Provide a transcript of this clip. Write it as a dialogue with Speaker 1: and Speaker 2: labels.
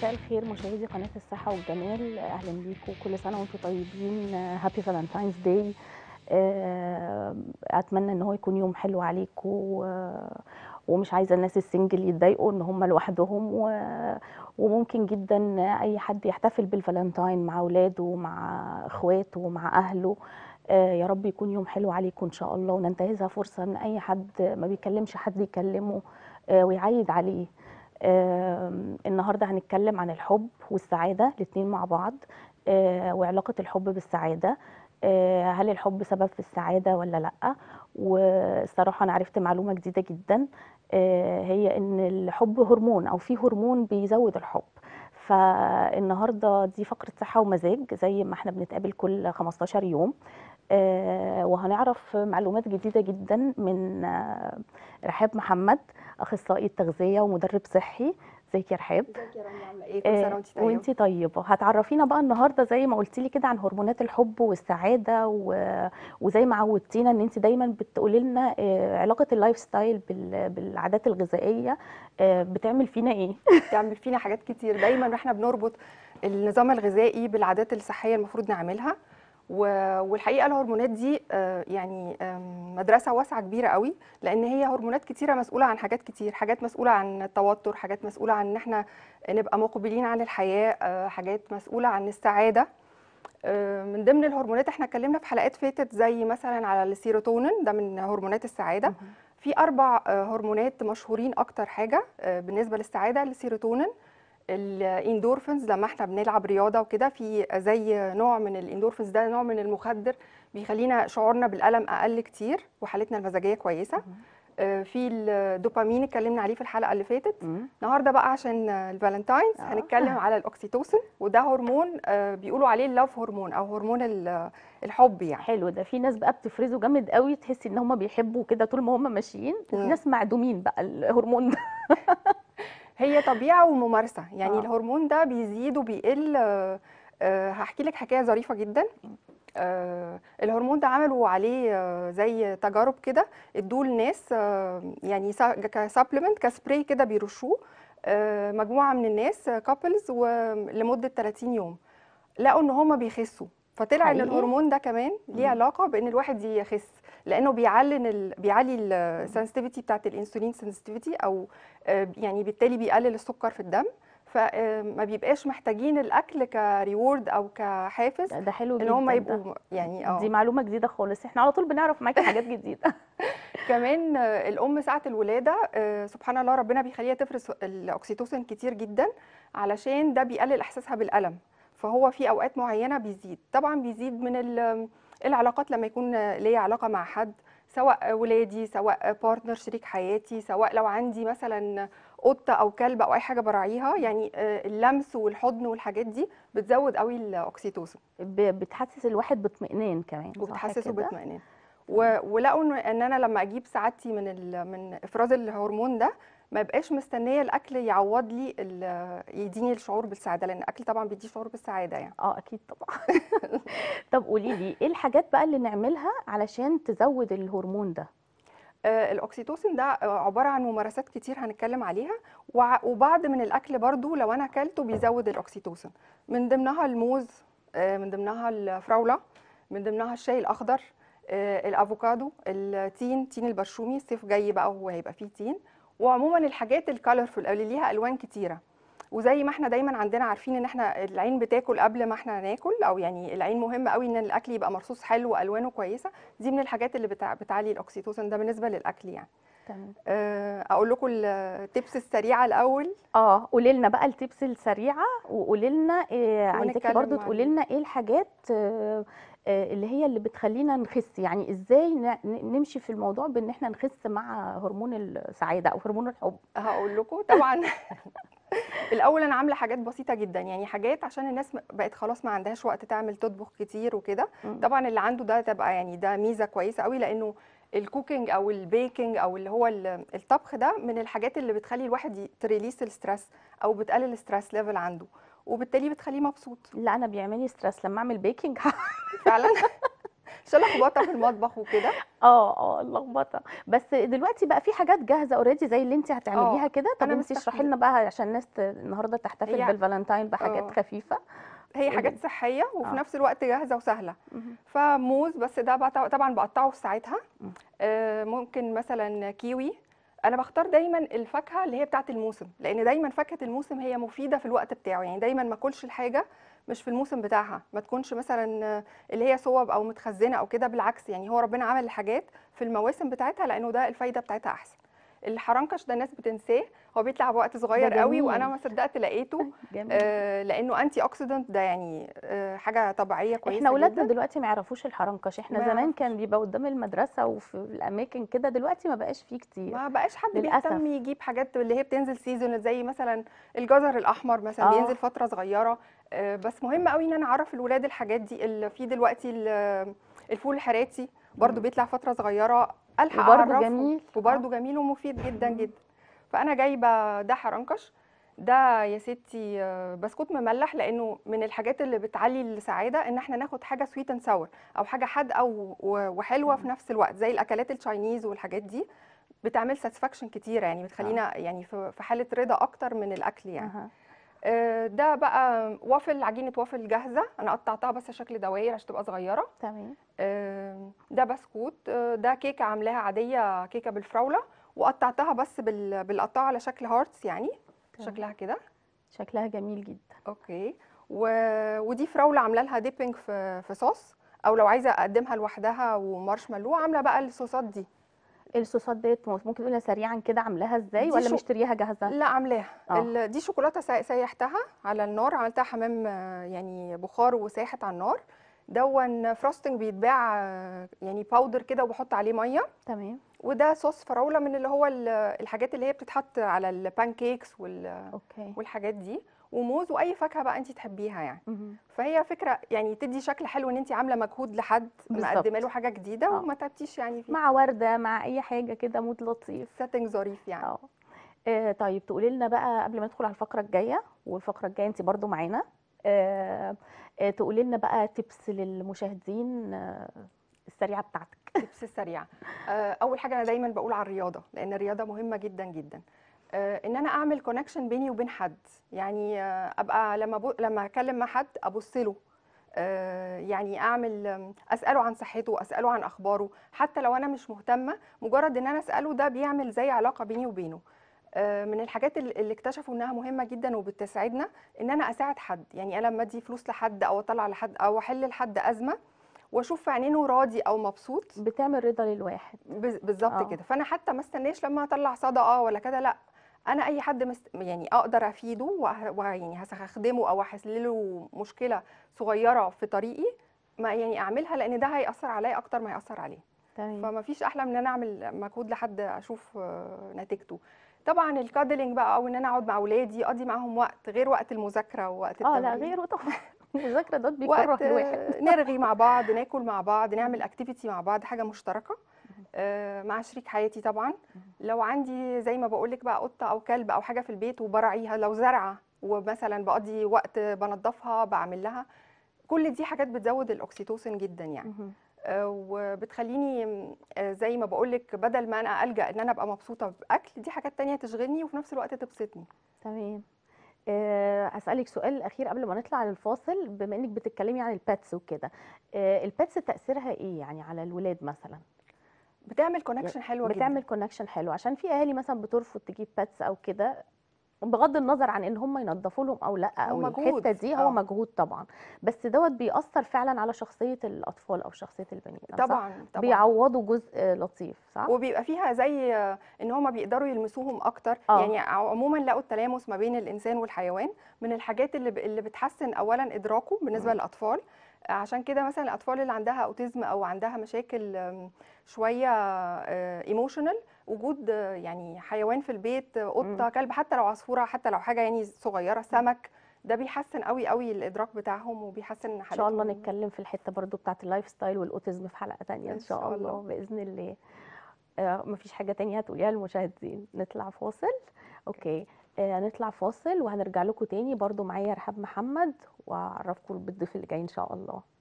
Speaker 1: مساء الخير مشاهدي قناة الصحة والجمال أهلا بيكم كل سنة وأنتم طيبين هابي فالنتاينز داي أتمنى إن هو يكون يوم حلو عليكم آه، ومش عايزة الناس السنجل يتضايقوا إن هم لوحدهم وممكن جدا أي حد يحتفل بالفالنتاين مع أولاده مع إخواته مع أهله آه، يا رب يكون يوم حلو عليكم إن شاء الله وننتهزها فرصة إن أي حد ما بيكلمش حد يكلمه آه، ويعيد عليه النهارده هنتكلم عن الحب والسعاده الاثنين مع بعض آه، وعلاقه الحب بالسعاده آه، هل الحب سبب في السعاده ولا لا والصراحه انا عرفت معلومه جديده جدا آه، هي ان الحب هرمون او في هرمون بيزود الحب فالنهارده دي فقره صحه ومزاج زي ما احنا بنتقابل كل 15 يوم آه، وهنعرف معلومات جديدة جدا من آه، رحاب محمد أخصائي التغذية ومدرب صحي ازيك يا رحاب إيه آه، وانت طيبه هتعرفينا بقى النهارده زي ما قلتي لي كده عن هرمونات الحب والسعاده و... وزي ما عودتينا ان انت دايما بتقولي لنا علاقه اللايف ستايل بال... بالعادات الغذائيه بتعمل فينا ايه بتعمل فينا حاجات كتير دايما احنا بنربط النظام
Speaker 2: الغذائي بالعادات الصحيه المفروض نعملها والحقيقه الهرمونات دي آه، يعني مدرسه واسعه كبيره قوي لان هي هرمونات كتيره مسؤوله عن حاجات كتير حاجات مسؤوله عن التوتر حاجات مسؤوله عن ان احنا نبقى مقبلين على الحياه آه، حاجات مسؤوله عن السعاده آه، من ضمن الهرمونات احنا اتكلمنا في حلقات فاتت زي مثلا على السيروتونين ده من هرمونات السعاده في اربع هرمونات مشهورين اكتر حاجه بالنسبه للسعاده السيروتونين الاندورفنز لما احنا بنلعب رياضه وكده في زي نوع من الاندورفنز ده نوع من المخدر بيخلينا شعورنا بالالم اقل كتير وحالتنا المزاجيه كويسه آه، في الدوبامين اتكلمنا عليه في الحلقه اللي فاتت النهارده بقى عشان الفالنتاينز آه. هنتكلم على الاوكسيتوسين وده هرمون
Speaker 1: آه، بيقولوا عليه اللاف هرمون او هرمون الحب يعني حلو ده في ناس بقى بتفرزه جامد قوي تحسي ان هم بيحبوا كده طول ما هم ماشيين وفي ناس معدومين بقى الهرمون ده هي طبيعه وممارسه يعني آه. الهرمون ده بيزيد وبيقل آه,
Speaker 2: آه، هحكي لك حكايه ظريفه جدا آه الهرمون ده عملوا عليه آه زي تجارب كده ادوه لناس آه يعني كسبلمنت كسبراي كده بيرشوه آه مجموعه من الناس كابلز آه، لمده 30 يوم لقوا ان هم بيخسوا فطلع ان الهرمون ده كمان ليه علاقه بان الواحد يخس لانه بيعلن ال... بيعلي السنسيتيفيتي بتاعت الانسولين سنسيتيفيتي او آه، يعني بالتالي بيقلل السكر في الدم فما آه، بيبقاش محتاجين الاكل كريورد او كحافز ده حلو جدا ان هم يبقوا يعني اه دي معلومه جديده خالص احنا على طول بنعرف معاكي حاجات جديده كمان آه، الام ساعه الولاده سبحان الله ربنا بيخليها تفرز الاوكسيتوسين كتير جدا علشان ده بيقلل احساسها بالالم فهو في اوقات معينه بيزيد طبعا بيزيد من العلاقات لما يكون ليا علاقه مع حد سواء ولادي سواء بارتنر شريك حياتي سواء لو عندي مثلا قطه او كلب او اي حاجه براعيها يعني اللمس والحضن والحاجات دي بتزود
Speaker 1: قوي الاوكسيتوسين بتحسس الواحد باطمئنان كمان وبتحسسه باطمئنان
Speaker 2: ولقوا ان انا لما اجيب سعادتي من من افراز الهرمون ده ما بقاش مستنيه الاكل يعوض لي يديني الشعور بالسعاده لان الاكل طبعا بيدي شعور بالسعاده يعني اه اكيد طبعا طب قولي لي ايه الحاجات بقى اللي نعملها علشان
Speaker 1: تزود الهرمون ده
Speaker 2: آه الاوكسيتوسين ده عباره عن ممارسات كتير هنتكلم عليها وبعض من الاكل برضو لو انا اكلته بيزود الاوكسيتوسين من ضمنها الموز آه، من ضمنها الفراوله من ضمنها الشاي الاخضر آه، الافوكادو التين تين البرشومي الصيف جاي بقى وهيبقى فيه تين وعموما الحاجات الكالرفول اللي ليها الوان كتيره وزي ما احنا دايما عندنا عارفين ان احنا العين بتاكل قبل ما احنا ناكل او يعني العين مهم قوي ان الاكل يبقى مرصوص حلو والوانه كويسه دي من الحاجات اللي بتعلي الاكسيتوسن ده بالنسبه للاكل يعني تمام آه، اقول لكم التبس السريعه الاول
Speaker 1: اه قولي لنا بقى التبس السريعه وقولي لنا إيه عايزك يعني برضو تقولي لنا ايه الحاجات آه، آه، اللي هي اللي بتخلينا نخس يعني ازاي نمشي في الموضوع بان احنا نخس مع هرمون السعاده او هرمون الحب هقول لكم طبعا الاول انا عامله حاجات بسيطه جدا يعني حاجات عشان الناس
Speaker 2: بقت خلاص ما عندهاش وقت تعمل تطبخ كتير وكده طبعا اللي عنده ده تبقى يعني ده ميزه كويسه قوي لانه الكوكينج او البيكينج او اللي هو الطبخ ده من الحاجات اللي بتخلي الواحد تريليس الستريس او بتقلل الستريس ليفل عنده وبالتالي بتخليه مبسوط
Speaker 1: لا انا بيعملي ستريس لما اعمل بيكينج فعلا عشان لخبطه في المطبخ وكده اه اه اللخبطه بس دلوقتي بقى في حاجات جاهزه اوريدي زي اللي انت هتعمليها آه، كده طب انت اشرحي لنا بقى عشان الناس النهارده تحتفل بالفالنتاين بحاجات أوه. خفيفه هي حاجات
Speaker 2: صحيه وفي آه. نفس الوقت جاهزه وسهله فموز بس ده طبعا بقطعه في ساعتها آه ممكن مثلا كيوي انا بختار دايما الفاكهه اللي هي بتاعه الموسم لان دايما فاكهه الموسم هي مفيده في الوقت بتاعه يعني دايما ما اكلش الحاجه مش في الموسم بتاعها ما تكونش مثلا اللي هي صوب او متخزنه او كده بالعكس يعني هو ربنا عمل الحاجات في المواسم بتاعتها لانه ده الفايده بتاعتها احسن الحرنكش ده الناس بتنساه هو بيطلع بوقت صغير قوي وانا ما صدقت لقيته جميل. آه لانه انتي اوكسيدنت ده
Speaker 1: يعني آه حاجه طبيعيه كويسه احنا اولادنا دلوقتي ما يعرفوش الحرنكش احنا زمان كان بيبقى قدام المدرسه وفي الاماكن كده دلوقتي ما بقاش فيه كتير ما بقاش حد للأسف. بيهتم يجيب حاجات اللي
Speaker 2: هي بتنزل سيزون زي مثلا الجزر الاحمر مثلا آه. بينزل فتره صغيره آه بس مهم قوي ان انا اعرف الاولاد الحاجات دي اللي في دلوقتي الفول الحراتي برضو بيطلع فتره صغيره الحق وبرده جميل آه. وبرده جميل ومفيد جدا جدا فانا جايبه ده حرنكش ده يا ستي آه، بسكوت مملح لانه من الحاجات اللي بتعلي السعاده ان احنا ناخد حاجه سويت اند ساور او حاجه حادقه وحلوه في نفس الوقت زي الاكلات التشاينيز والحاجات دي بتعمل ساتسفاكشن كتيره يعني بتخلينا آه. يعني في حاله رضا اكتر من الاكل يعني آه، ده بقى وافل عجينه وافل جاهزه انا قطعتها بس شكل دوائر عشان تبقى صغيره تمام آه، ده بسكوت آه، ده كيكه عاملاها عاديه كيكه بالفراوله وقطعتها بس بالقطاعه على شكل هارتس يعني طبعا. شكلها كده شكلها جميل جدا اوكي و... ودي فراوله عامله لها ديبنج في في صوص او لو عايزه اقدمها لوحدها ومارشميلو عامله بقى الصوصات دي الصوصات ديت ممكن تقولنا سريعا كده عاملاها ازاي ولا شو... مشتريها جاهزه لا عاملاها آه. ال... دي شوكولاته سيحتها على النار عملتها حمام آه، يعني بخار وساحت على النار دون فروستنج بيتباع آه، يعني باودر كده وبحط عليه ميه تمام وده صوص فراوله من اللي هو الحاجات اللي هي بتتحط على البان كيكس وال... أوكي. والحاجات دي وموز واي فاكهه بقى انت تحبيها يعني مم. فهي فكره يعني تدي شكل حلو ان انت عامله مجهود لحد مقدمه له حاجه جديده أوه. وما تعبتيش
Speaker 1: يعني فيه. مع ورده مع اي حاجه كده مود لطيف سيتنج ظريف يعني أوه. آه طيب تقولي لنا بقى قبل ما ندخل على الفقره الجايه والفقره الجايه انت برضو معانا آه آه تقولي لنا بقى تبس للمشاهدين آه السريعه بتاعتك تبس
Speaker 2: السريعه آه اول حاجه انا دايما بقول على الرياضه لان الرياضه مهمه جدا جدا آه، ان انا اعمل كونكشن بيني وبين حد يعني آه، ابقى لما بو... لما اكلم مع حد ابص له آه، يعني اعمل اساله عن صحته اساله عن اخباره حتى لو انا مش مهتمه مجرد ان انا اساله ده بيعمل زي علاقه بيني وبينه من الحاجات اللي اكتشفوا انها مهمه جدا وبتساعدنا ان انا اساعد حد يعني انا لما ادي فلوس لحد او اطلع لحد او احل لحد ازمه واشوف في عينينه راضي او مبسوط بتعمل رضا للواحد بالظبط كده فانا حتى ما استناش لما اطلع صدقه ولا كده لا انا اي حد مست... يعني اقدر افيده ويعني وه... يعني هستخدمه او احل له مشكله صغيره في طريقي ما يعني اعملها لان ده هياثر عليا اكتر ما هياثر عليه تمام فما فيش احلى من ان انا اعمل مجهود لحد اشوف آه، نتيجته طبعا الكادلينج بقى او ان انا اقعد مع اولادي اقضي معاهم وقت غير وقت المذاكره ووقت التمرين اه لا غير طبعا المذاكره ده بيكره الواحد نرغي مع بعض ناكل مع بعض نعمل اكتيفيتي مع بعض حاجه مشتركه آه، مع شريك حياتي طبعا لو عندي زي ما بقول لك بقى قطه او كلب او حاجه في البيت وبراعيها لو زرعه ومثلا بقضي وقت بنظفها بعمل لها كل دي حاجات بتزود الاكسيتوسين جدا يعني آه، وبتخليني آه، زي ما بقول لك بدل ما انا الجا ان انا ابقى مبسوطه باكل دي حاجات تانية تشغلني وفي نفس
Speaker 1: الوقت تبسطني تمام اسالك سؤال أخير قبل ما نطلع للفاصل بما إنك بتتكلمي عن الباتس وكده الباتس تأثيرها إيه يعني على الولاد مثلا؟ بتعمل كونكشن حلوه بتعمل كونكشن حلو عشان في اهالي مثلا بترفض تجيب باتس او كده بغض النظر عن ان هم ينظفوا لهم او لا او الحته دي هو أوه. مجهود طبعا بس دوت بيأثر فعلا على شخصيه الاطفال او شخصيه البني طبعا, طبعا بيعوضوا جزء لطيف صح وبيبقى
Speaker 2: فيها زي ان هم بيقدروا يلمسوهم اكتر أوه. يعني عموما لقوا التلامس ما بين الانسان والحيوان من الحاجات اللي اللي بتحسن اولا ادراكه بالنسبه م. للاطفال عشان كده مثلا الاطفال اللي عندها اوتيزم او عندها مشاكل شويه ايموشنال آه، وجود يعني حيوان في البيت قطه كلب حتى لو عصفوره حتى لو حاجه يعني صغيره سمك ده بيحسن قوي قوي الادراك بتاعهم وبيحسن ان شاء الله نتكلم
Speaker 1: في الحته برضو بتاعه اللايف ستايل والاوتيزم في حلقه ثانيه ان شاء الله, الله. باذن الله آه مفيش حاجه ثانيه هتقوليها للمشاهدين نطلع فاصل اوكي آه نطلع فاصل وهنرجع لكم ثاني برضو معايا رحاب محمد واعرفكم بالضيف اللي جاي ان شاء الله